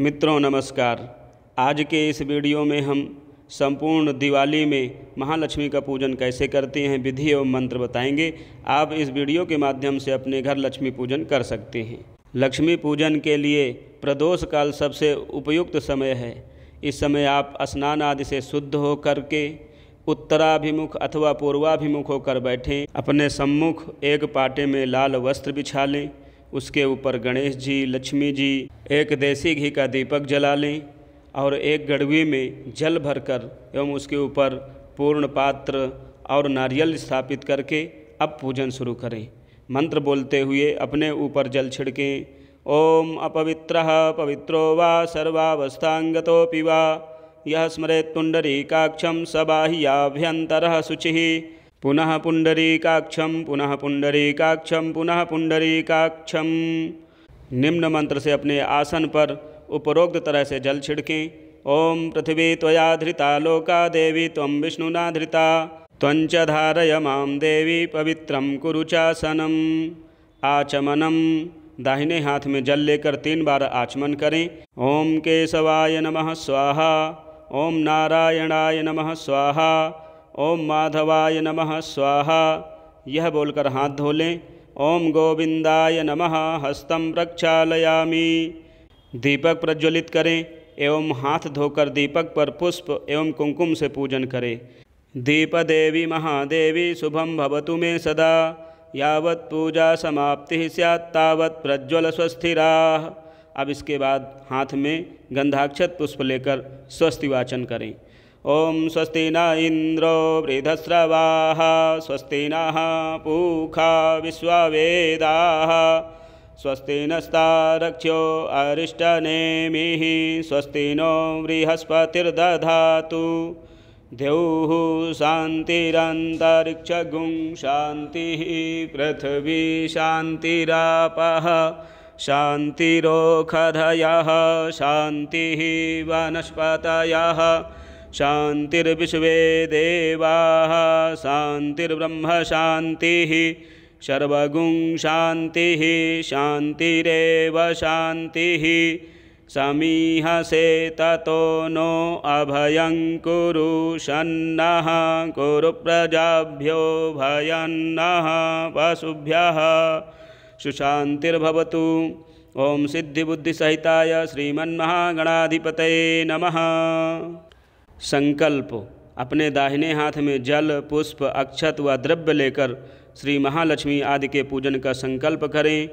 मित्रों नमस्कार आज के इस वीडियो में हम संपूर्ण दिवाली में महालक्ष्मी का पूजन कैसे करते हैं विधि एवं मंत्र बताएंगे आप इस वीडियो के माध्यम से अपने घर लक्ष्मी पूजन कर सकते हैं लक्ष्मी पूजन के लिए प्रदोष काल सबसे उपयुक्त समय है इस समय आप स्नान आदि से शुद्ध हो के उत्तराभिमुख अथवा पूर्वाभिमुख होकर बैठें अपने सम्मुख एक पाटे में लाल वस्त्र बिछा लें उसके ऊपर गणेश जी लक्ष्मी जी एक देसी घी का दीपक जला लें और एक गढ़वी में जल भरकर एवं उसके ऊपर पूर्ण पात्र और नारियल स्थापित करके अब पूजन शुरू करें मंत्र बोलते हुए अपने ऊपर जल छिड़कें ओम अपवित्र पवित्रो वा सर्वावस्थांगतो पिवा यह स्मरे तुंडरी काक्षम सबाह्याभ्यंतर शुचि पुनः पुंडरीकाक्षम पुनः पुंडरीकाक्षम पुनः पुंडरीकाक्षम निम्न मंत्र से अपने आसन पर उपरोक्त तरह से जल छिड़कें ओम पृथ्वी त्वया धृता लोका देवी तम विष्णुना धृता त्वंच धारय माम देवी पवित्रम कुरुचासनम आचमनम दाहिने हाथ में जल लेकर तीन बार आचमन करें ओम केशवाय नमः स्वाहा ओम नारायणाय नमः स्वाहा ओम माधवाय नमः स्वाहा यह बोलकर हाथ धो लें ओम गोविंदाय नमः हस्तम प्रक्षालयामी दीपक प्रज्वलित करें एवं हाथ धोकर दीपक पर पुष्प एवं कुंकुम से पूजन करें दीप देवी महादेवी शुभम भवतु मे सदा यावत पूजा समाप्ति सैत् तावत प्रज्वल स्वस्थिरा अब इसके बाद हाथ में गंधाक्षत पुष्प लेकर वाचन करें ओम स्वस्ति न इंद्रो वृधस्रवाः स्वस्ति न पूखा विश्ववेदाः स्वस्ति नक्षो अरिष्टनेमिः स्वस्ति नो बृहस्पतिर्दा द्यौः शातिरक्षु शाति पृथ्वी शातिराप शातिरोखधय शाति वनस्पत शान्तिर्विश्वे देवाः शान्तिर्ब्रह्म शान्तिः सर्वगुं शान्तिः शान्तिरेव शान्तिः समीहसे तो नो अभयं कुरु शन्नः कुरु प्रजाभ्यो भयन्नः वसुभ्यः सुशान्तिर्भवतु ॐ सिद्धिबुद्धिसहिताय श्रीमन्महागणाधिपतये नमः संकल्प अपने दाहिने हाथ में जल पुष्प अक्षत व द्रव्य लेकर श्री महालक्ष्मी आदि के पूजन का संकल्प करें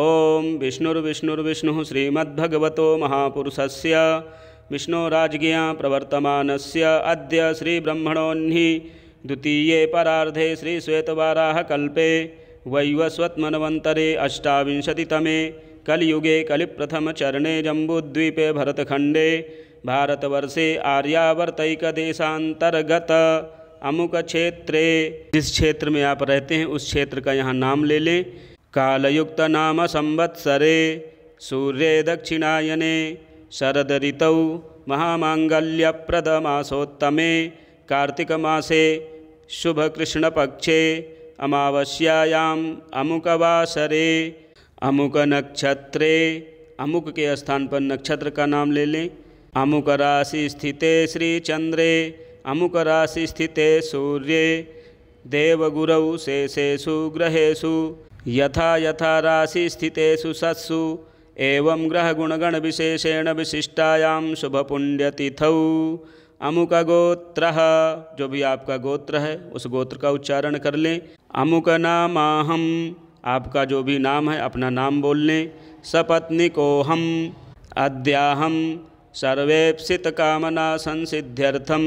ओम विष्णुर्विष्णुर्विष्णु श्रीमद्भगवतो से विष्णोराजज्ञा प्रवर्तमान से अद्य श्रीब्रह्मणोन्हि द्वितीय परार्धे श्रीश्वेतवाराहकल्पे वैवस्वत्मन्वन्तरे अष्टाविंशतितमे कलियुगे कलिप्रथमचरणे जम्बूद्वीपे भरतखंडे भारतवर्षे देशांतर्गत अमुक क्षेत्रे जिस क्षेत्र में आप रहते हैं उस क्षेत्र का यहाँ नाम ले लें कालयुक्त नाम संवत्सरे सूर्य दक्षिणायने शरद ऋतौ शुभ कृष्ण पक्षे अमावस्यायाम अमुकवासरे अमुक नक्षत्रे अमुक के स्थान पर नक्षत्र का नाम ले लें राशि स्थित श्रीचंद्रे राशि स्थित सूर्य देवगुर शेषु ग्रहेशु यथा यथा राशिस्थितेषु सत्सु एवं विशेषेण विशिष्टायाँ शुभपुण्यतिथौ अमुक गोत्र जो भी आपका गोत्र है उस गोत्र का उच्चारण कर लें अमुक नामाहम आपका जो भी नाम है अपना नाम बोल लें सपत्निकोहम अद्याहम सर्वेप्सित कामना संसिध्यर्थम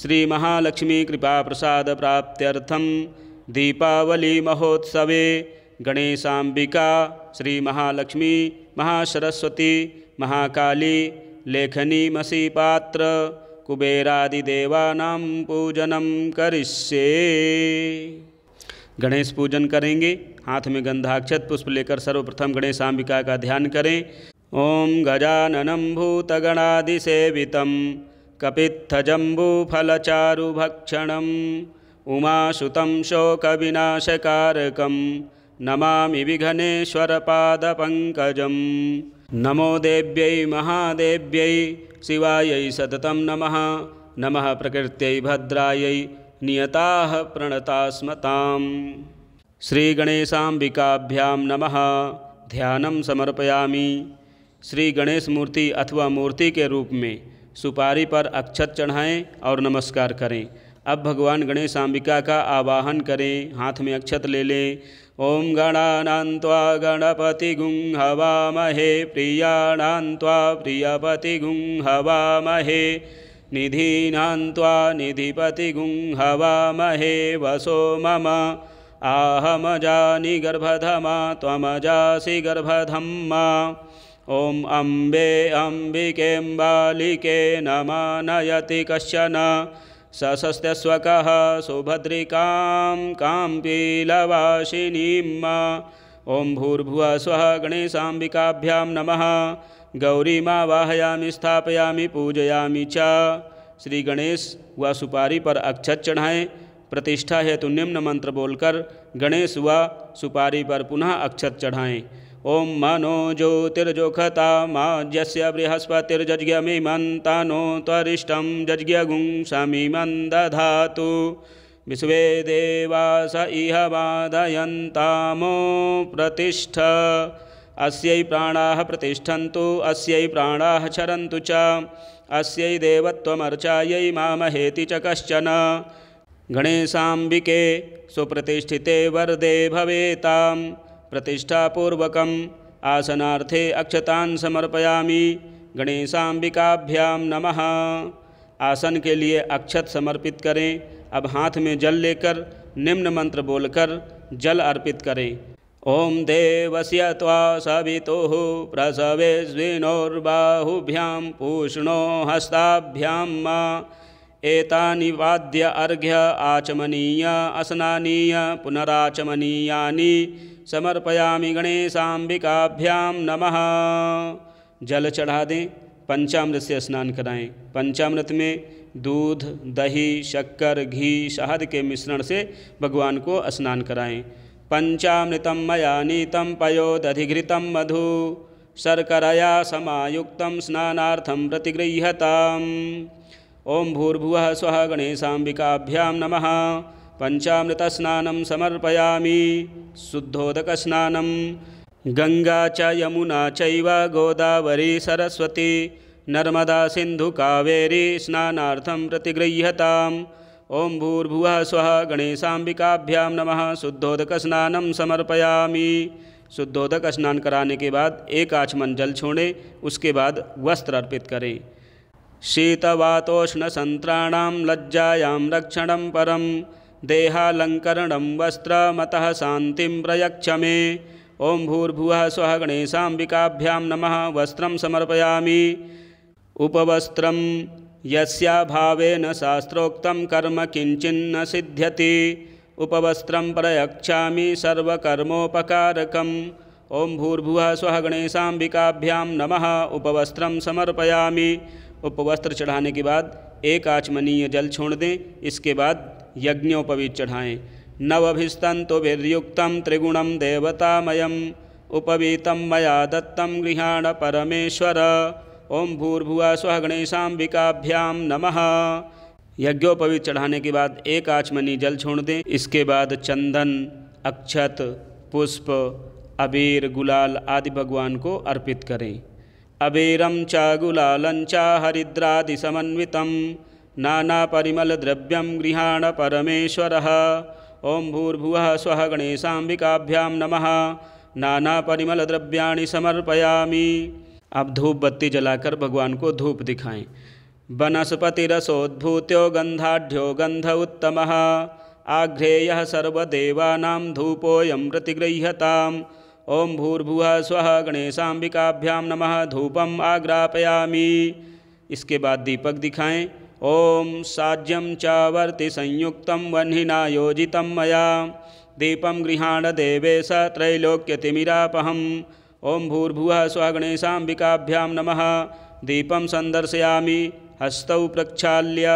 श्री महालक्ष्मी कृपा प्रसाद प्राप्त्यर्थम दीपावली महोत्सवे गणेशांबिका श्री महालक्ष्मी महासरस्वती महाकाली लेखनी पात्र कुबेरादिदेवा पूजनम करिष्ये गणेश पूजन करेंगे हाथ में गंधाक्षत पुष्प लेकर सर्वप्रथम गणेश का ध्यान करें ॐ गजाननं भूतगणादिसेवितं कपित्थजम्बूफलचारुभक्षणम् उमाशुतं शोकविनाशकारकं नमामि विघ्नेश्वरपादपङ्कजं नमो देव्यै महादेव्यै शिवायै सततं नमः नमः प्रकृत्यै भद्रायै नियताः प्रणतास्मतां श्रीगणेशाम्बिकाभ्यां नमः ध्यानं समर्पयामि श्री गणेश मूर्ति अथवा मूर्ति के रूप में सुपारी पर अक्षत चढ़ाएं और नमस्कार करें अब भगवान गणेश अंबिका का आवाहन करें हाथ में अक्षत ले लें ओम गणान्वा गणपति गुं हवामहे प्रियाणान्वा प्रियपति गुं हवामहे निधिनान्वा निधिपति गुं हवामहे वसो मम आहमजानि गर्भधमा त्वमजासि गर्भधम्मा ओम अंबे अंबिके बालिके नम नयति कशन सशस्त्यस्वकः सुभद्रिकां काम्पीलवासिनीं मा ॐ भूर्भुवः स्वः गणेशाम्बिकाभ्यां गौरीमा वाहयामी स्थापयामी पूजयामी च श्री गणेश व सुपारी पर अक्षत चढ़ाए प्रतिष्ठा हेतु निम्न मंत्र बोलकर गणेश व सुपारी पर पुनः अक्षत चढ़ाएँ ओं मनो ज्योतिर्जोखतामाज्यस्य बृहस्पतिर्जज्ञमिमन्तानो त्वरिष्टं जज्ञगुं समिमं दधातु विश्वे देवास इह वादयन्तामो प्रतिष्ठ अस्यै प्राणाः प्रतिष्ठन्तु अस्यै प्राणाः चरन्तु च अस्यै देवत्वमर्चायै मामहेति च कश्चन गणेशाम्बिके सुप्रतिष्ठिते वरदे भवेताम् प्रतिष्ठापूर्वक आसनार्थे अक्षतान समर्पयामी गणेशाम्बिकाभ्याम नमः आसन के लिए अक्षत समर्पित करें अब हाथ में जल लेकर निम्न मंत्र बोलकर जल अर्पित करें ओम देवस्य त्वा प्रसवे प्रसवेश्विनोर्बाहुभ्यां पूष्णो हस्ताभ्याम मा एतानि वाद्य अर्घ्य आचमनीय असनानीय पुनराचमनीयानि समर्पयामि गणेशाम्बिकाभ्याम नमः जल चढ़ा दें पंचामृत से स्नान कराएं पंचामृत में दूध दही शक्कर घी शहद के मिश्रण से भगवान को स्नान कराएं पंचामृतम मया नीतम पयोदधिघृतम मधु शर्करया समायुक्तं स्नानार्थं प्रतिगृहता ओं भूर्भुव स्व गणेशाम्बिकाभ्यां नमः पञ्चामृतस्नानं शुद्धोदक स्ना गंगा च यमुना चोदावरी सरस्वती नर्मदा सिंधु कावेरी स्ना प्रतिगृह्यता ओं भूर्भुव स्व स्वः नम शुद्धोदक स्ना समर्पयामि शुद्धोदक स्नान कराने के बाद एक आचमन जल छोड़े उसके बाद वस्त्र अर्पित करें शीतवातोष्णसन्त्राणां लज्जायां रक्षण परम देहालङ्करणं वस्त्रमत शान्तिं प्रयक्ष मे ओं भूर्भुव स्व गणेशाम्बिकाभ्यां नम वस्त्र समर्पयामि उपवस्त्र यस्याभावेन कर्म किंचिन्न सिद्ध्य उपवस्त्र प्रयक्षा सर्वकर्मोपकारकम् ओं भूर्भुव स्व गणेशाम्बिकाभ्यां नम उपवस्त्र समर्पयामि उपवस्त्र चढ़ाने के बाद एक आचमनीय जल छोड़ दें इसके बाद यज्ञोपवीत चढ़ाएँ नवभिस्तन तो भिर्युक्तम त्रिगुणम देवतामयम उपवीत मया दत्तम गृहाण परमेश्वर ओम भूर्भुआ स्व गणेशाबिकाभ्या नम यज्ञोपवीत चढ़ाने के बाद एक आचमनी जल छोड़ दें इसके बाद चंदन अक्षत पुष्प अबीर गुलाल आदि भगवान को अर्पित करें अबीरम च गुलाल च हरिद्रादि समन्वितम नानापरिमलद्रव्यं गृहाण परमेश्वरः ॐ भूर्भुवः स्वः गणेशाम्बिकाभ्यां नमः नानापरिमलद्रव्याणि समर्पयामि अब धूप बत्ती जलाकर भगवान को धूप दिखाएं वनस्पतिरसोद्भूत्यो गंधाढ़ो गंध उत्तम आघ्रेय सर्वेवा धूपोयम प्रतिगृह्यता ओं भूर्भुव स्व गणेशाम्बिकाभ्यां नम धूपम आग्रापयामी इसके बाद दीपक दिखाएं ओम साज्यम चावर्ति संयुक्त संयुक्तं वह्निना योजितं मया दीपम गृहाण देवेश स ओं भूर्भुव स्वगणेशाबिकाभ्या नम दीपम संदर्शयामि हस्तौ प्रक्षाल्य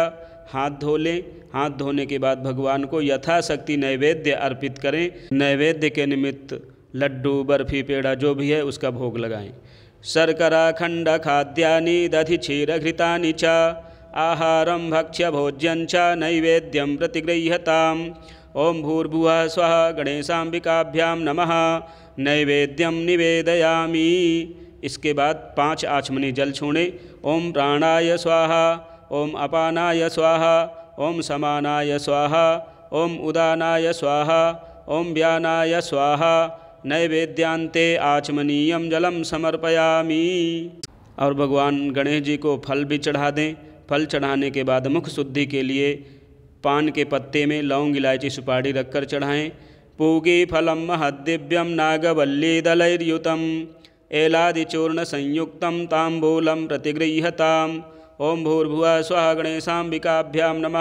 हाथ धो लें हाथ धोने के बाद भगवान को यथाशक्ति नैवेद्य अर्पित करें नैवेद्य के निमित्त लड्डू बर्फी पेड़ा जो भी है उसका भोग लगाएं शर्करा खंड खाद्यानि दधि क्षीर घृतानि च आहारम भक्ष्य भोज्यं च नैवेद्यं प्रतिगृह्यताम् ओं भूर्भुव स्व गणेशाम्बिकाभ्यां नमः नैवेद्यम निवेदयामी इसके बाद पांच आचमनी जल छोड़े ओम प्राणाय स्वाहा ओम अपानाय स्वाहा ओम समानाय स्वाहा ओम उदानाय स्वाहा ओम व्यानाय स्वाहा नैवेद्यांते आचमनीयम जलम समर्पयामी और भगवान गणेश जी को फल भी चढ़ा दें फल चढ़ाने के बाद मुख शुद्धि के लिए पान के पत्ते में लौंग इलायची सुपारी रखकर चढ़ाएं पूगी फलम महदिव्यम नागवल्लीदलैर्युतम एलादिचूर्ण संयुक्त तांबूलम प्रतिगृह्यताम ओम भूर्भुआ स्व गणेशाबिकाभ्यां नम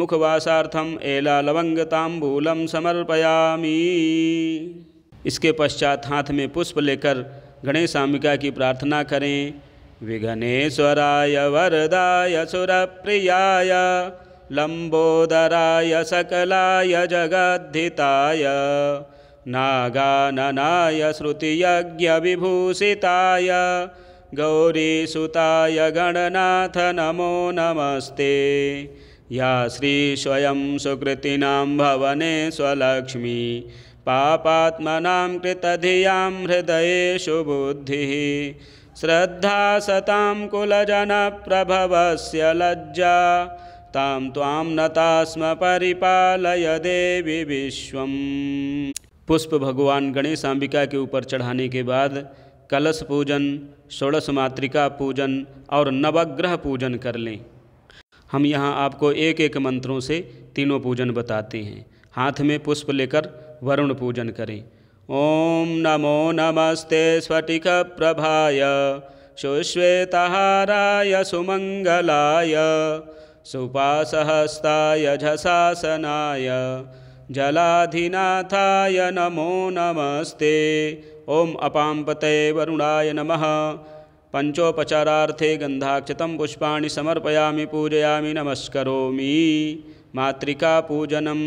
मुखवासार्थम एला लवंग तांबूलम समर्पयामी इसके पश्चात हाथ में पुष्प लेकर गणेश की प्रार्थना करें विघ्नेश्वराय वरदाय सुरप्रियाय लम्बोदराय सकलाय जगद्धिताय नागाननाय श्रुतियज्ञविभूषिताय गौरीसुताय गणनाथ नमो नमस्ते या श्री स्वयं सुकृतीनां भवने स्वलक्ष्मी पापात्मनां कृतधियां हृदयेषु बुद्धिः श्रद्धा सतां से लज्जा तम ताम नता स्म परिपालय देवी विश्व पुष्प भगवान गणेश अंबिका के ऊपर चढ़ाने के बाद कलश पूजन षोड़श मातृका पूजन और नवग्रह पूजन कर लें हम यहाँ आपको एक एक मंत्रों से तीनों पूजन बताते हैं हाथ में पुष्प लेकर वरुण पूजन करें ॐ नमो नमस्ते स्फटिकप्रभाय सुश्वेतहाराय सुमङ्गलाय सुपासहस्ताय झसासनाय जलाधिनाथाय नमो नमस्ते ॐ अपाम्पते वरुणाय नमः पञ्चोपचारार्थे गन्धाक्षितं पुष्पाणि समर्पयामि पूजयामि नमस्करोमि पूजनम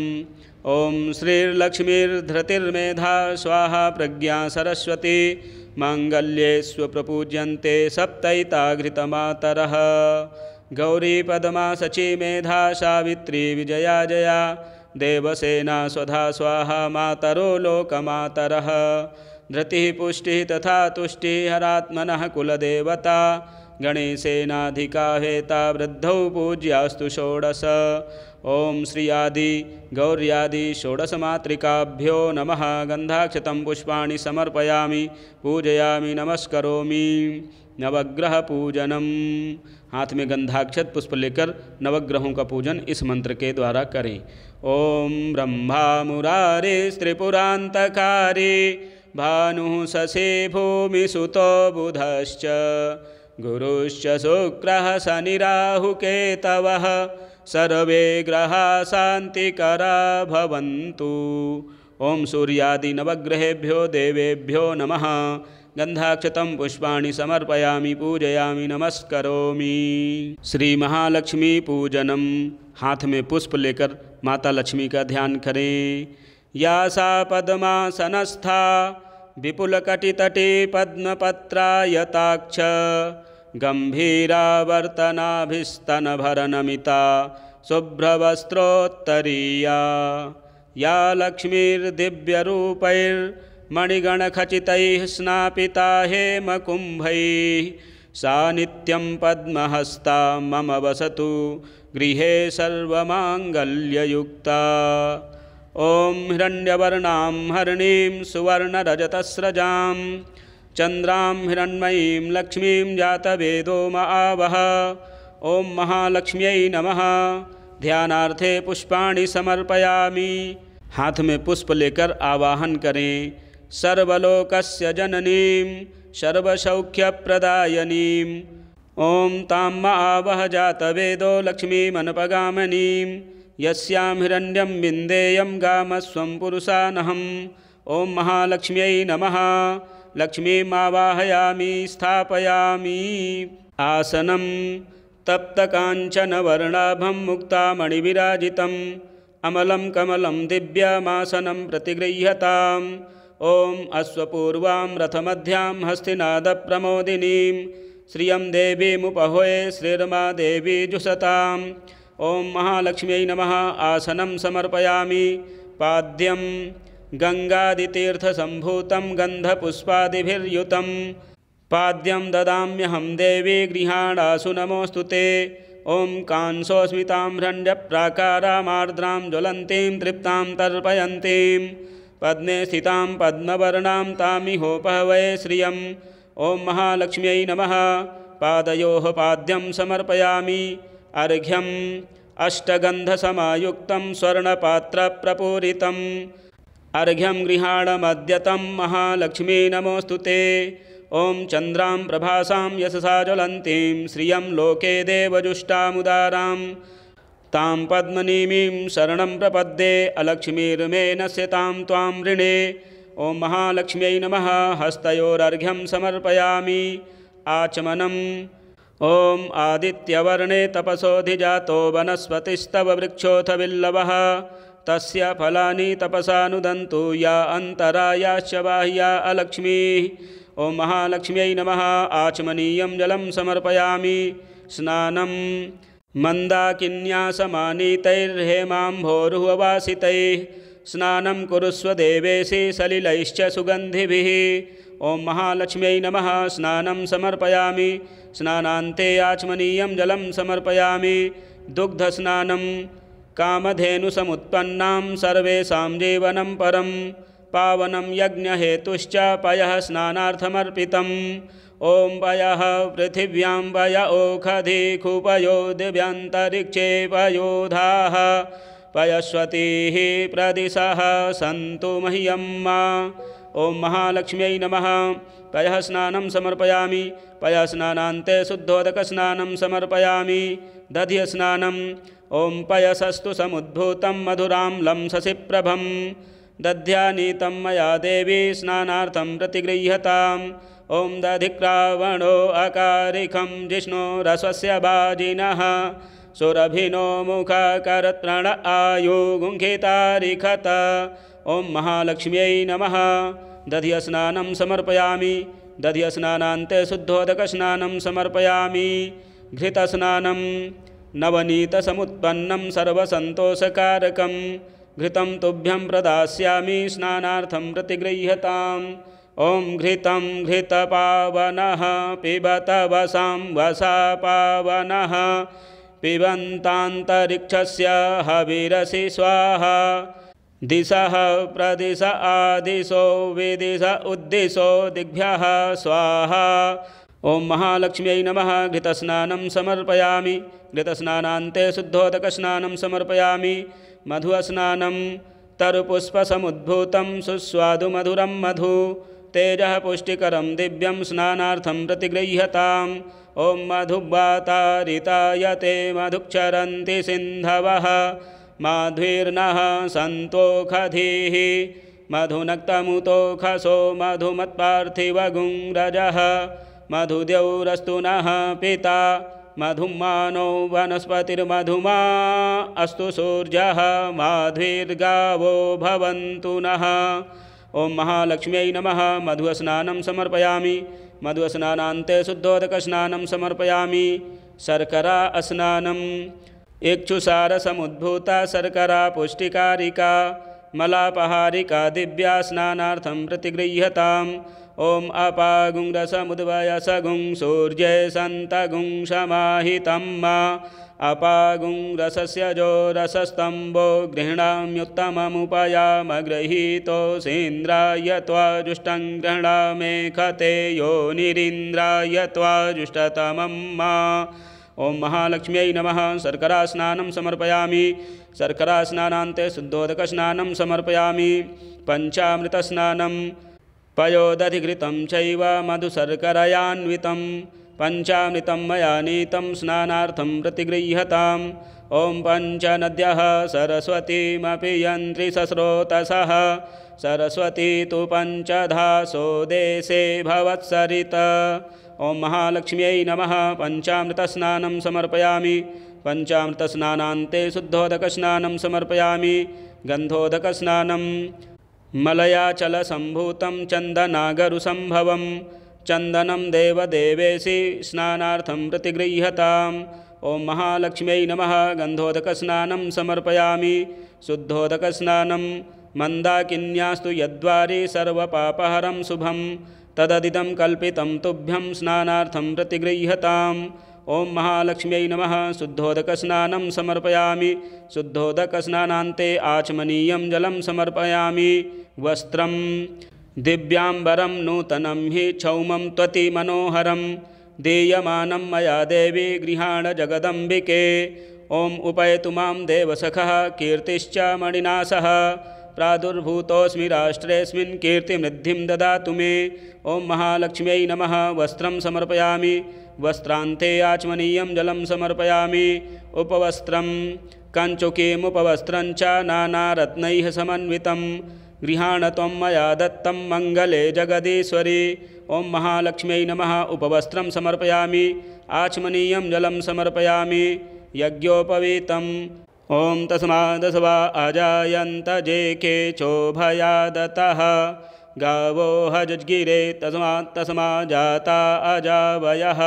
ओं श्रीर्लक्ष्मीर्धृतिर्मेधा स्वाहा प्रज्ञा सरस्वती माङ्गल्ये स्वप्रपूज्यन्ते सप्तैताघृतमातरः गौरीपदमा सची मेधा सावित्री विजया जया देवसेना स्वधा स्वाहा मातरो लोकमातर धृति पुष्टि तथा तुष्टि हरात्म कुलदेवता गणेशेनाधिकाता वृद्ध पूज्यास्तु षोडश ओम श्री आदि गौर्यादि षोडशमातृकाभ्यो नमः गन्धाक्षतं पुष्पा समर्पयामि पूजयामि नमस्करोमि नवग्रह पूजनम हाथ में गंधाक्षत पुष्प लेकर नवग्रहों का पूजन इस मंत्र के द्वारा करें ओम ब्रह्मा मुरारे त्रिपुरांतकारी भानु ससे भूमि सुतो बुधश्च गुरुश्च शुक्रः शनिराहुकेतवः सर्वे ग्रहा शान्तिकरा भवन्तु सूर्यादी नवग्रहेभ्यो देवेभ्यो नमः गंधाक्षत पुष्पा समर्पयामि पूजयामि नमस्क श्री महालक्ष्मी पूजनम हाथ में पुष्प लेकर माता लक्ष्मी का ध्यान करें या सा सनस्था विपुलकटितटे पद्मपत्रायताक्ष गम्भीरावर्तनाभिस्तनभरनमिता शुभ्रवस्त्रोत्तरीया या लक्ष्मीर्दिव्यरूपैर्मणिगणखचितैः स्नापिता हेमकुम्भैः सा नित्यं पद्महस्ता मम वसतु गृहे सर्वमाङ्गल्ययुक्ता ॐ हिरण्यवर्णां हरणीं सुवर्णरजतस्रजाम् चंद्रा चंद्रां लक्ष्मी जात वेदो महावह ओं महालक्ष्म नमः ध्यानार्थे पुष्पाणि समर्पयामि हाथ में पुष्प लेकर आवाहन करें सर्वलोकस्य ओं सर्वसौख्यप्रदायनीं ॐ तां महावह मनपगामनी लक्ष्मीमनपगामनीं यस्यां हिरण्यं विन्देयं गामस्वं पुरुषानहम ॐ महालक्ष्म्यै नमः लक्ष्मी स्थापयामी तप्त कांचन वर्णाभम मुक्ता मणिविराजित अमलं कमलं दिव्यमासनं प्रतिगृह्यता ओं अश्वपूर्वां रथमध्यां श्रिय देवी देवीमुपहोये श्रीर्मा देवी जुषताम् ओं महालक्ष्म्यै नमः आसनम समर्पयामि पाद्यम गङ्गादितीर्थसम्भूतं पाद्यम पाद्यं हम देवी गृहाणासु नमोस्तु ते ॐ कांसोऽस्मितां हृण्यप्राकारामार्द्रां ज्वलती तृप्ता तर्पयती पद्मे स्थितां पद्मवर्णां तामिहोपहवये श्रियम् ॐ महालक्ष्म्यै नमः पादयोः पाद्यं समर्पयामि अर्घ्यम् अष्टगन्धसमायुक्तं स्वर्णपात्रप्रपूरितम् अर्घ्यं गृहाणमद्यतं नमोऽस्तु ते ॐ चन्द्रां प्रभासां यशसा ज्वलन्तीं श्रियं लोके देवजुष्टामुदारां तां पद्मनिमीं शरणं प्रपद्ये अलक्ष्मीर्मे नश्यतां त्वां ऋणे ॐ महालक्ष्म्यै नमः हस्तयोरर्घ्यं समर्पयामि आचमनम् ॐ आदित्यवर्णे तपसोऽधिजातो वनस्पतिस्तव वृक्षोऽथ विल्लवः तस्य फलानि तपसानुदन्तु या अन्तरायाश्च बाह्या अलक्ष्मी ओं महालक्ष्म्यै नमः आचमनीयं जलं समर्पयामि स्नानं मन्दाकिन्या समानीतैर्हेमाम्भोरुहवासितैः स्नानं कुरुस्व देवेशि सलिलैश्च सुगन्धिभिः ॐ महालक्ष्म्यै नमः स्नानं समर्पयामि स्नानान्ते आचमनीयं जलं समर्पयामि दुग्धस्नानं कामधेनुसमुत्पन्नां सर्वेषां जीवनं परं पावनं यज्ञहेतुश्च पयः स्नानार्थमर्पितम् ॐ पयः पृथिव्यां पय ओखधि खुपयो दिव्यन्तरिक्षे पयोधाः पयस्वतीः प्रदिशः सन्तु मह्यं मा नम महालक्ष्म्यै नमः पयः स्नानं समर्पयामि पयः स्नानान्ते शुद्धोदकस्नानं समर्पयामि ॐ पयसस्तु समुद्भूतं मधुरां लंससि प्रभं दध्यानीतं मया स्नानार्थं प्रतिगृह्यताम् ॐ दधिक्रावणो अकारिखं जिष्णुरस्वस्य बाजिनः सुरभिनो मुखकरत्रण आयुगुङ्खितारिखत ॐ महालक्ष्म्यै नमः दधियस्नानं समर्पयामि दधियस्नानान्ते शुद्धोदकस्नानं समर्पयामि घृतस्नानं सर्वसंतोषकारक घृत तोभ्यं प्रदायामी स्नाथ प्रतिगृह्यता ओं घृत घृत पावन पिबत वसा वसा पावन पिबन्तान्तरिक्षस्य हविरसि स्वाहा दिशः प्रदिश आदिशो विदिश उद्दिशो दिग्भ्य स्वाहा ओम महालक्ष्म्यै नमः घृतस्नानं समर्पयामि घृतस्नानान्ते शुद्धोदकस्नानं समर्पयामि मधुस्नानं तरुपुष्पसमुद्भूतं सुस्वादु मधुरं मधु तेजः पुष्टिकरं दिव्यं स्नानार्थं प्रतिगृह्यताम् ओं मधुवातारिताय ते मधुक्षरन्ति सिन्धवः माध्वीर्नः सन्तोखधीः मधुनक्तमुतोखसो मधुमत्पार्थिवगुङ्रजः मधुद्यौरस्तु नीता पिता मधुमानो वनस्पतिर्मधुमा अस्तु सूर्यः माध्वीर्गावो भवन्तु नः ॐ महालक्ष्म्यै नमः मधुस्नानं समर्पयामि मधुस्नानान्ते शुद्धोदकस्नानं समर्पयामि शर्करा स्नानम् इक्षुसारसमुद्भूता शर्करा पुष्टिकारिका मलापहारिका दिव्या स्नाथ प्रतिगृह्यताम् ओम अपागुं सगुं सूर्ये संतगुं समाहितं मा अपागुं रसस्य जो रसस्तम्भो गृह्णाम्युत्तममुपयामगृहीतोऽसीन्द्राय त्वाजुष्टं गृह्णामेखते यो निरीन्द्राय त्वाजुष्टतमं मा ओम महालक्ष्म्यै नमः शर्करास्नानं समर्पयामि शर्करास्नानान्ते शुद्धोदकस्नानं समर्पयामि पञ्चामृतस्नानं पयोदधिघृतं चैव पंचामृत मैं नीत नीतं स्नानार्थं ओं पंच नद्य सरस्वतीमपि यन्त्रि स्रोतस सरस्वती तु पञ्चधासो देशे भवत्सरित ॐ महालक्ष्म्यै नमः पञ्चामृतस्नानं समर्पयामि पञ्चामृतस्नानान्ते शुद्धोदकस्नानं समर्पयामि गन्धोदकस्नानं मलयाचलसम्भूतं चंदनागरुसंभव चन्दनं देवदेवेसि स्नानार्थं प्रतिगृह्यताम् ॐ नम नमः स्ना समर्पयामि शुद्धोदक स्ना यद्वारि सर्वपापहरं शुभं शुभम कल्पितं तुभ्यं स्नानार्थं प्रतिगृहता ओं शुद्धोदक स्ना शुद्धोदकस्नानं शुद्धोदक शुद्धोदकस्नानान्ते आचमनीय जलम समर्पयामि वस्त्र दिव्याम्बरं नूतनं हि क्षौम तति मनोहर दीयम मया देवी गृहाणजगदम्बिके के उपयतु मां कीर्ति कीर्तिश्च मणिनाशः प्रादुर्भूतोऽस्मि राष्ट्रेऽस्मिन् कीर्तिमृद्धिं ददातु मे ओं महालक्ष्म्यै नम वस्त्र समर्पयामी वस्त्रांते आचमनीय जलम समर्पयामी उपवस्त्रम कंचुकीमुपवस्त्रं च नानारत्नैः समन्वितं गृहाण तम मया दत्तं मङ्गले जगदीश्वरी ॐ महालक्ष्म्यै नमः उपवस्त्रं समर्पयामि आचमनीयं जलं समर्पयामि ओं तस्मा तस्मादसवा अजायन्त जे केचोभयादतः गावो हज्गिरे तस्मा जाता अजावयः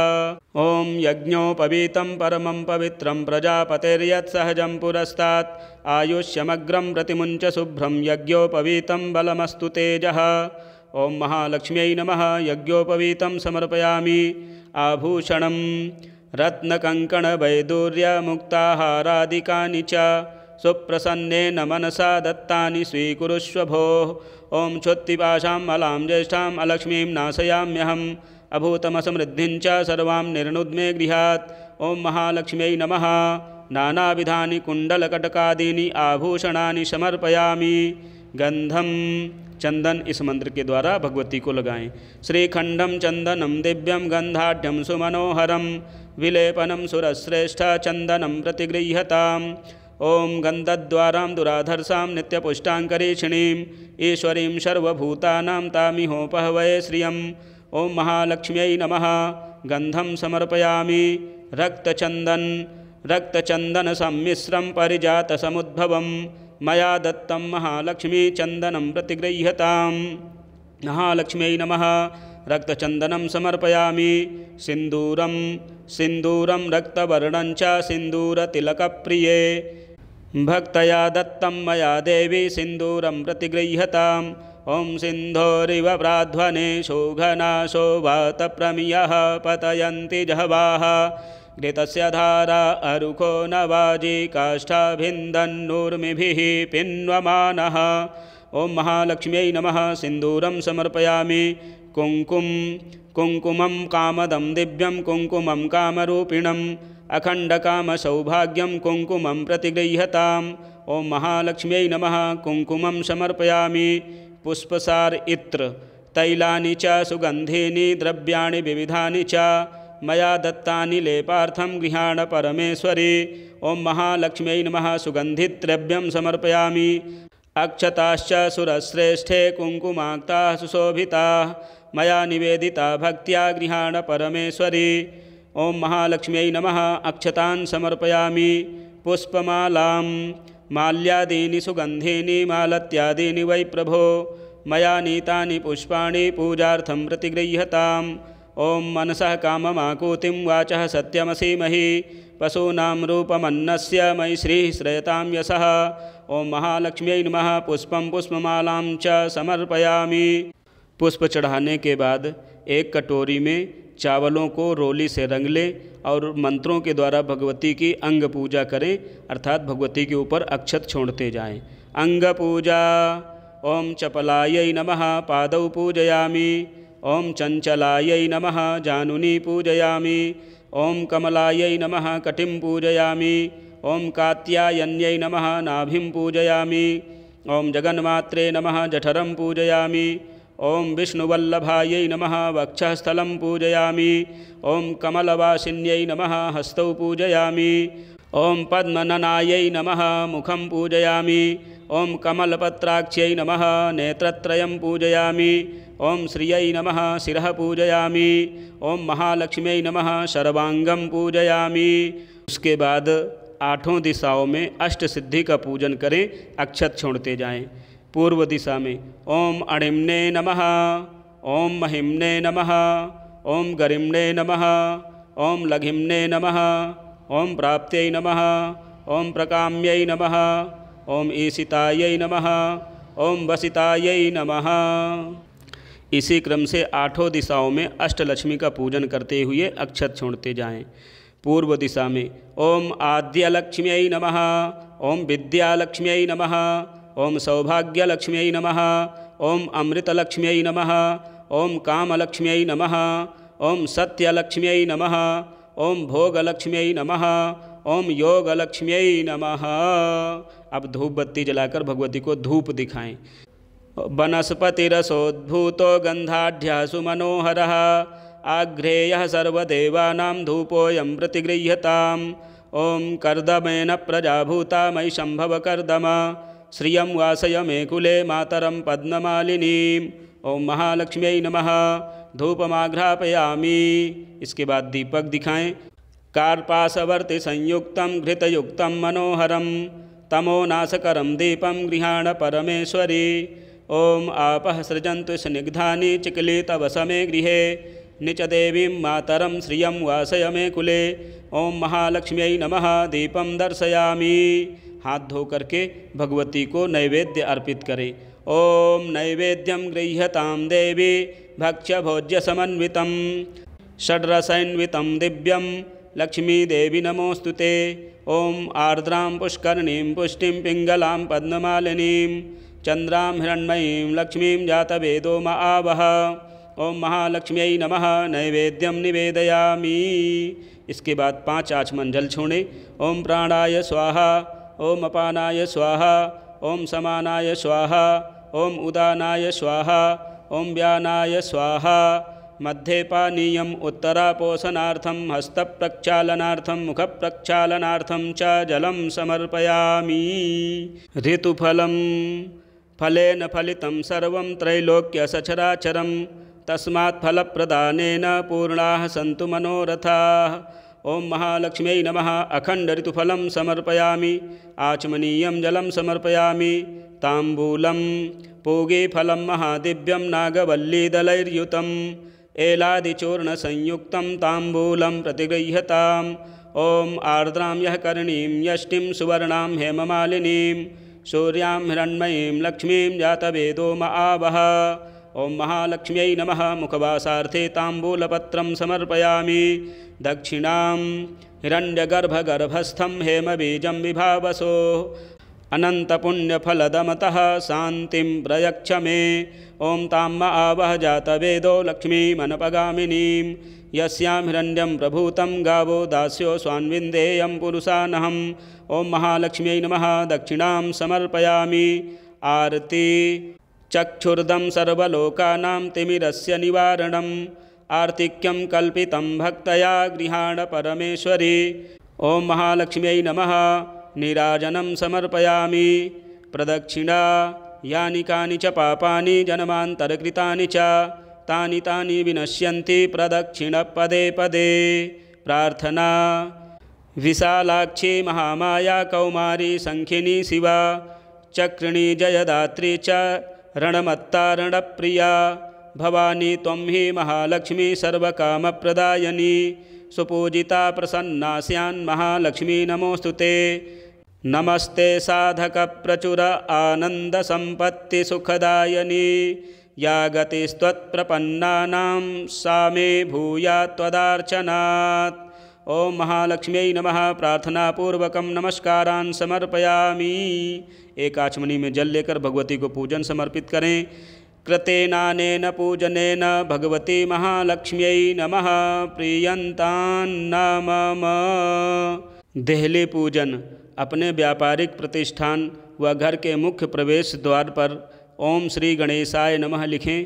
ॐ यज्ञोपवीतं परमं पवित्रं प्रजापतेर्यत्सहजं पुरस्तात् आयुष्यमग्रं प्रतिमुञ्च शुभ्रं यज्ञोपवीतं बलमस्तु तेजः ॐ महालक्ष्म्यै नमः यज्ञोपवीतं समर्पयामि आभूषणं रत्नकङ्कणवैदुर्यमुक्ताहारादिकानि च सुप्रसन्नेन मनसा दत्तानि स्वीकुरुष्व भोः ॐ क्षोत्तिपाशाम् अलां ज्येष्ठाम् अलक्ष्मीं नाशयाम्यहम् अभूतमसमृद्धिं च सर्वां निर्णुद्मे गृहात् ओं महालक्ष्म्यै नम नानाविधानि कुंडलकटकादी आभूषणानि समर्पयामी गंधम चंदन इस मंत्र के द्वारा भगवती को लगाएं श्रीखंडम चंदनम दिव्यम गंधाढ़ सुमनोहरम विलेपनम सुरश्रेष्ठ चंदनम प्रतिगृहता ओं गन्धद्वारां दुराधर्षा नित्यपुष्टाङ्करीक्षिणीम् ईश्वरीं सर्वभूतानां तामिहोपहवये श्रियं ॐ महालक्ष्म्यै रक्तचंदन रक्तचंदन समर्पयामि पिजात रक्तचन्दनसम्मिश्रं मैं दत्त महालक्ष्मी महालक्ष्मीचन्दनं प्रतिगृह्यता महालक्ष्म्यै नम रक्तचन्दनं समर्पयामि सिन्दूरं सिन्दूरं रक्तवर्णं सिंदूरतिलक प्रिय भक्तया दत्त मया देवी सिन्दूरं प्रतिगृह्यताम् ओं सिन्धोरिव प्राध्वने शोघना शोभातप्रमियः पतयन्ति जहवाः घृतस्य धारा अरुको नवाजी काष्ठाभिन्दन्नूर्मिभिः पिन्वम ओं महालक्ष्म नम सिंदूर समर्पयामि कुंकुम कुंकुम कामदम दिव्यम कुंकुम कामरूपिणम् सौभाग्यम कुंकुम प्रतिगृह्यताम् ओं महालक्ष्म्यै नम कुंकुम समर्पयामि पुष्पसार इत्र तैलानी च सुगन्धीनि विविधा च मया दत्ता लेपार्थं गृहाण परमेश्वरी ओं महालक्ष्म नम सुगंधिद्रव्यम समर्पयामि अक्षताश्च सुरश्रेष्ठे कुङ्कुमाक्ताः सुशोभिता मैं निवेदिता भक्तिया गृहाण परमेश्वरी ओम महालक्ष्म्यै नम अक्षतान समर्पयामि पुष्पमाला माल्यादी सुगंधी मालत्यादीनि वै प्रभो मया नीतानि पुष्पाणि पूजार्थं प्रतिगृह्यताम् ॐ मनसः वाच वाचः सत्यमसीमहि पशूनां मयि श्री श्रयताम यस ओं महालक्ष्म्यै नम पुष्प पुष्पमाला समर्पयामि पुष्प चढ़ाने के बाद एक कटोरी में चावलों को रोली से रंग लें और मंत्रों के द्वारा भगवती की अंग पूजा करें अर्थात भगवती के ऊपर अक्षत छोड़ते जाएं अंग पूजा ओम चपलाय नमः पादौ पूजयामी ओम चंचलाय नमः जानुनी पूजयामी ओम कमलाय नमः कटिम पूजयामी ओम कात्यायन्य नमः नाभिम पूजयामी ओम जगन्मात्रे नमः जठरम पूजयामी ओं विष्णुवल्लभाय नम वक्षस्थल पूजयामी ओं कमलवासिन्यै नम हस्त पूजयामी ओं पद्मननायै नम मुखम पूजयामी ओं कमलपत्राक्ष नम नेत्र पूजयामी ओं श्रिय नम शिरः पूजयामी ओं महालक्ष्म्यै नम सर्वाङ्गं पूजयामी उसके बाद आठों दिशाओं में अष्ट सिद्धि का पूजन करें अक्षत छोड़ते जाएं पूर्व दिशा में ओम अणिमने नमः ओम महिमने नमः ओम गरिमने नमः ओम लघिमने नमः ओम प्राप्त नमः ओम प्रकाम्य नमः ओम ईशिताय नमः ओम वसीताय नमः इसी क्रम से आठों दिशाओं में अष्टलक्ष्मी का पूजन करते हुए अक्षत छोड़ते जाएं पूर्व दिशा में ओम आद्यलक्ष्म्य नमः ओम विद्यालक्ष्म्य नमः ओम सौभाग्यलक्ष्म्यै नम ओं अमृतलक्ष्म नम ओं कामलक्ष्म्यै नम ओं सत्यलक्ष्म नम ओं भोगलक्ष्म्यै नम ओम योगलक्ष्म्यै नम अब धूप बत्ती जलाकर भगवती को धूप दिखाएं वनस्पतिरसोद्भूत गन्धाढ्यः मनोहर आघ्रेय सर्वेवा धूपोऽयं प्रतिगृह्यता ओं कर्दमेन प्रजाभूता मयि कर्दमा श्रिय वासय मे कुले मातर पद्ममालिनीं ओम महालक्ष्मी नम धूपमाघ्रापयामी इसके बाद दीपक दिखाएं कार्पासवर्ति संयुक्त घृतयुक्तं मनोहरं तमोनाशक दीपम गृहाण परमेश्वरी ओम स्निग्धा सृजन्तु तव समे गृह निच देवी मातर श्रिय वासय मे कुले ओम महालक्ष्म नम दीपम दर्शयामी हाथ धो करके भगवती को नैवेद्य अर्पित करें ओम नैवेद्यम गृह्यताम देवी भक्ष्य भोज्य समन्वित षड्रसन्वितम दिव्यम लक्ष्मी देवी नमोस्तुते ते ओम आर्द्रां पुष्कर्णीं पुष्टिं पिङ्गलां पद्ममालिनीं चन्द्रां हिरण्मयीं लक्ष्मीं जातवेदो म आवह ओम महालक्ष्मी नमः नैवेद्यम निवेदयामी इसके बाद पांच आचमन जल छोड़े ओम प्राणाय स्वाहा ओम अपानाय स्वाहा ओम समानाय स्वाहा ओम उदानाय स्वाहा ओम व्यानाय स्वाहा मध्ये पानीयम उत्तरापोषणार्थम हस्तप्रक्षालनार्थम मुखप्रक्षालनार्थम च जलम समर्पयामी ऋतुफल फलन फलितं सर्वं सचराचर तस्मात् फलप्रदानेन पूर्णाः सन्तु मनोरथाः ओम नम अखंड ऋतुफल समर्पयामि आचमनीय जलम समर्पयामि तांबूल पूगे महादिव्यम महादिव्यं नागवल्लीदलैर्युतम् एलादिचूर्णसंयुक्तं ताम्बूलं प्रतिगृह्यताम् ॐ आर्द्रां यः करणीं यष्टिं सुवर्णां हेममालिनीं सूर्यां हिण्मयी लक्ष्मी जातवेदो म आवह ओं महालक्ष्म्यै नम मुखवासार्थे ताम्बूलपत्रं समर्पयामी दक्षिणा हिण्यगर्भगर्भस्थम हेम बीज विभावसो अनन्तपुण्यफलदमतः शांति प्रयक्ष मे ओं ताम आवह लक्ष्मी लक्ष्मीमनपगामिनीं यस्यां हिण्यम प्रभूत गावो दास्यो स्वान्विंदेय पुरुषानहम् ओं महालक्ष्म नम दक्षिणा समर्पयामी आरती चक्षुर्दम सर्वलोकानां तिमिरस्य आर्तिक्यम कल्पितं भक्तया गृहाण परमेश्वरी ओं महालक्ष्म्यै नम निराजनं समर्पयामि प्रदक्षिणा यानी कानि च पापानि जन्मान्तरकृतानि च तानि तानि विनश्यन्ति प्रदक्षिणपदे पदे प्रार्थना विशालाक्षी महामाया कौमारी सङ्खिनी शिवा चक्रिणी जयदात्री च रणमत्ता रणप्रिया भवानी तम ही महालक्ष्मी प्रदायनी सुपूजिता प्रसन्ना स्यान्महालक्ष्मी महालक्ष्मी नमोस्तुते नमस्ते संपत्ति सुखदायनी या गतिस्त्वत्प्रपन्नानां सा मे भूया त्वदार्चनात् ॐ महालक्ष्मी नमः प्रार्थनापूर्वकं नमस्कारा समर्पयामि एक आचमनी में जल लेकर भगवती को पूजन समर्पित करें कृतेनानेन पूजनेन भगवती महालक्ष्म्यै नमः प्रियंतान्नम देहली पूजन अपने व्यापारिक प्रतिष्ठान व घर के मुख्य प्रवेश द्वार पर ओम श्री गणेशाय नमः लिखें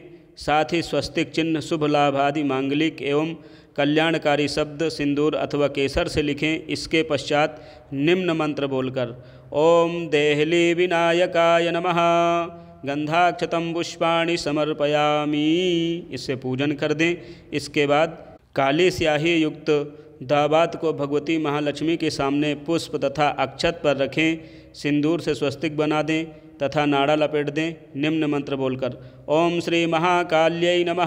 साथ ही स्वस्तिक चिन्ह शुभ लाभ आदि मांगलिक एवं कल्याणकारी शब्द सिंदूर अथवा केसर से लिखें इसके पश्चात निम्न मंत्र बोलकर ओम देहली विनायकाय नमः गंधाक्षतम पुष्पाणी समर्पयामी इससे पूजन कर दें इसके बाद काले स्याही युक्त दाबात को भगवती महालक्ष्मी के सामने पुष्प तथा अक्षत पर रखें सिंदूर से स्वस्तिक बना दें तथा नाड़ा लपेट दें निम्न मंत्र बोलकर ओम श्री महाकाल्य नम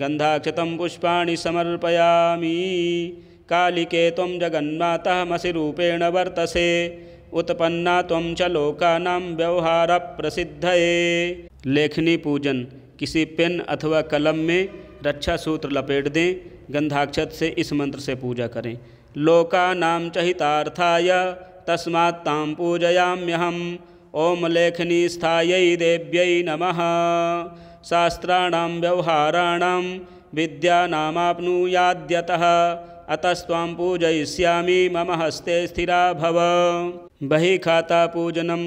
गंधाक्षतम पुष्पाणी समर्पयामी कालिके तम जगन्माता मसी रूपेण वर्तसे उत्पन्ना तम च लोकानाम व्यवहार प्रसिद्ध लेखनी पूजन किसी पेन अथवा कलम में रक्षा सूत्र लपेट दें गंधाक्षत से इस मंत्र से पूजा करें लोकानाम चहितार्थाय तस्मात् ताम पूजयाम्यहम ओम लेखनी स्थायी देव्य नम शास्त्राण व्यवहाराण विद्यानामाप्नुयाद्यतः अतस्वाम पूजयिष्यामि मम हस्ते स्थिरा भव बही खाता पूजनम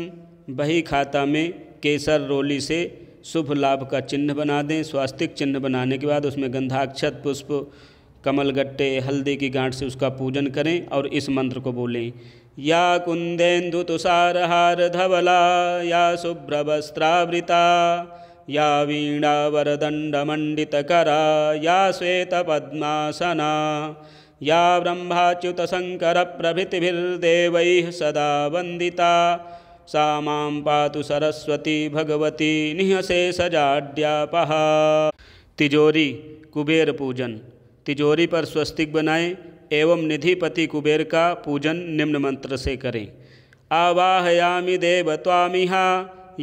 बही खाता में केसर रोली से शुभ लाभ का चिन्ह बना दें स्वास्तिक चिन्ह बनाने के बाद उसमें गंधाक्षत पुष्प कमल गट्टे हल्दी की गांठ से उसका पूजन करें और इस मंत्र को बोलें या कुंदेन्दु तुषार हार धवला या शुभ्र वस्त्रावृता या वीणा मंडित करा या श्वेत पद्मासना या प्रभृतिर्देव सदा वंदिता सां पा सरस्वती भगवती निहसे सजाड्यापः तिजोरी कुबेर पूजन तिजोरी पर स्वस्तिक बनाए एवं निधिपति कुबेर का पूजन निम्न मंत्र से करें आवाहयामी देवत्वामिहा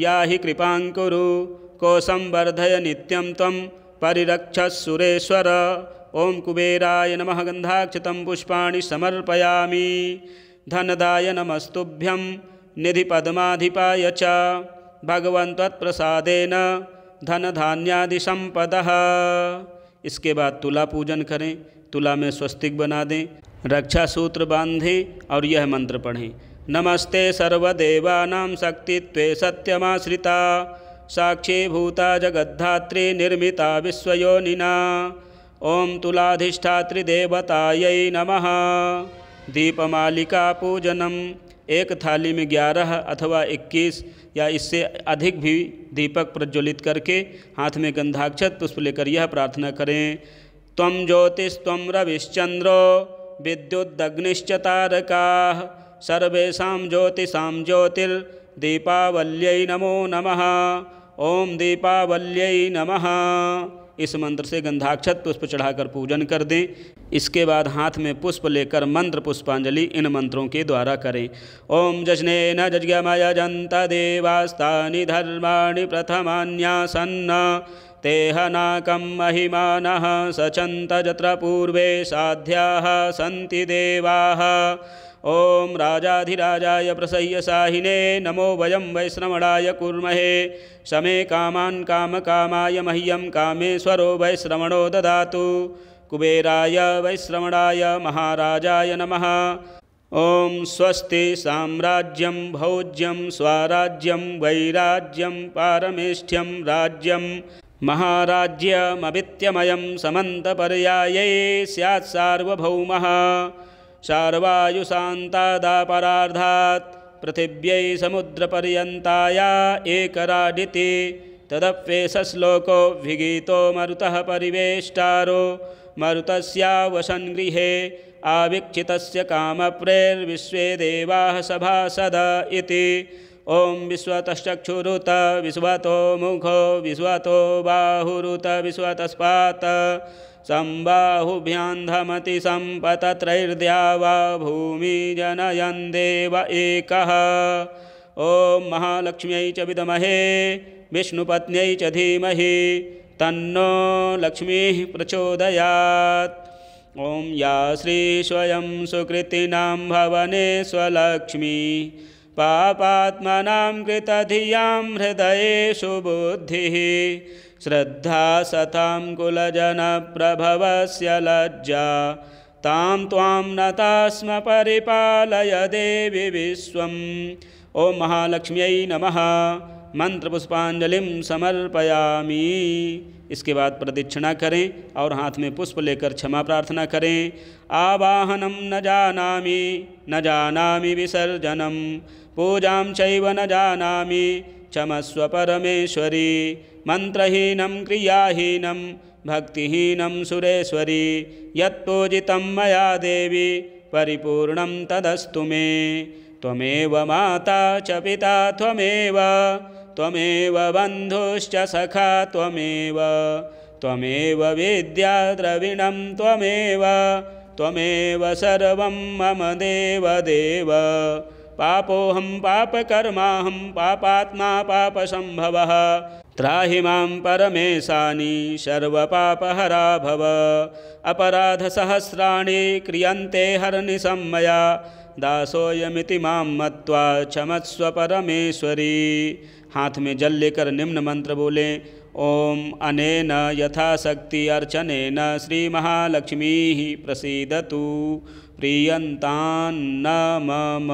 या ही कृपाकुरु कुरु वर्धय नित्यं त्वं परिरक्ष सुरेश्वर ओं कुबेराय नम गंधाक्षत पुष्पा समर्पयामि धनदाय नमस्तुभ्यं निधिपद्माधिपाय च भगवन्त्वत्प्रसादेन धनधान्यादिसम्पदः इसके बाद तुला पूजन करें तुला में स्वस्तिक बना दें रक्षा सूत्र बांधें और यह मंत्र पढ़ें नमस्ते सर्वदेवानां शक्ति सत्यमाश्रिता साक्षीभूता जगद्धात्री निर्मिता विश्वयोनिना ॐ तुलाधिष्ठात्रिदेवताय नमः दीपमालिका पूजनम एक थाली में ग्यारह अथवा इक्कीस या इससे अधिक भी दीपक प्रज्वलित करके हाथ में गंधाक्षत पुष्प लेकर यह प्रार्थना करें तम ज्योतिस्तम रविश्चंद्र विद्युदग्निश्च तारका सर्वेशा ज्योतिषा ज्योतिर्दीपावल्यै नमो नमः ओम दीपावल्यै नमः इस मंत्र से गंधाक्षत पुष्प चढ़ाकर पूजन कर दें इसके बाद हाथ में पुष्प लेकर मंत्र पुष्पांजलि इन मंत्रों के द्वारा करें ओम जजने न जज्ञा माया जनता देवास्ता धर्माणि प्रथमान्यासन्न तेहनाकं महिमानः सचंत जत्र पूर्वे साध्या सन्ति देवा ओम राजाधिराजाय प्रसह्य साहिने नमो वयम वैश्रमणाय कुर्महे समे काम कामाय मह्यं कामेश्वरो वैश्रमणो ददातु कुबेराय वैश्रमणाय महाराजाय नमः ओम स्वस्ति साम्राज्यम भौज्यम स्वाराज्यम वैराज्यम पारमेष्ठ्यं राज्यम महाराज्यमवित्यमयं समन्तपर्यायै स्यात् सार्वभौमः पृथिव्य पृथिव्यै समुद्रपर्यन्ताया एकराडिति श्लोको विगीतो मरुतः परिवेष्टारो मरुतस्यावसन् गृहे आवीक्षितस्य कामप्रेर्विश्वे देवाः सभासद इति ओम विश्वतश्चक्षुरुत विश्वतो मुखो विश्वतो बाहुरुत विश्वतस्पात संबाभ्या संपतत्रैर्द्या वा भूमि जनयन देव एक ॐ महालक्ष्म्यै च विदमहे विष्णुपत्न्यै च धीमहि तन्नो लक्ष्मी प्रचोदयात् ॐ या श्रीस्वयं सुकृतीनां भवने स्वलक्ष्मी पापात्मनां हृदय सुबुद्धि श्रद्धा सतां से लज्जा तां त्वां नता स्म परिपालय देवी विश्व ओं महालक्ष्म्यै नमः मंत्रपुष्पाजलि समर्पयामी इसके बाद प्रदक्षिणा करें और हाथ में पुष्प लेकर क्षमा प्रार्थना करें आवाहनम न जामी न जानामी विसर्जनम पूजा चैव न जानामि क्षमस्व परमेश्वरी मन्त्रहीनं क्रियाहीनं भक्तिहीनं सुरेश्वरी यत्पूजितं मया देवी परिपूर्णं तदस्तु मे माता च पिता त्वमेव त्वमेव बन्धुश्च सखा त्वमेव त्वमेव विद्या द्रविणं त्वमेव त्वमेव सर्वं मम देवदेव देव पापोहम पापकर्माहम पापात्मा पापसम्भवः त्राहि मां परमेशानि सर्वपापहरा भव अपराधसहस्राणि क्रियन्ते हरनिशं मया दासोऽयमिति मां मत्वा क्षमस्व परमेश्वरी हाथ में जल लेकर निम्न मंत्र बोले ओम अनेन यथाशक्ति अर्चनेन श्री महालक्ष्मी प्रसीदतु न मम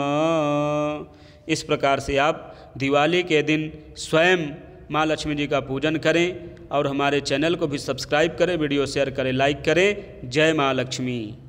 इस प्रकार से आप दिवाली के दिन स्वयं माँ लक्ष्मी जी का पूजन करें और हमारे चैनल को भी सब्सक्राइब करें वीडियो शेयर करें लाइक करें जय माँ लक्ष्मी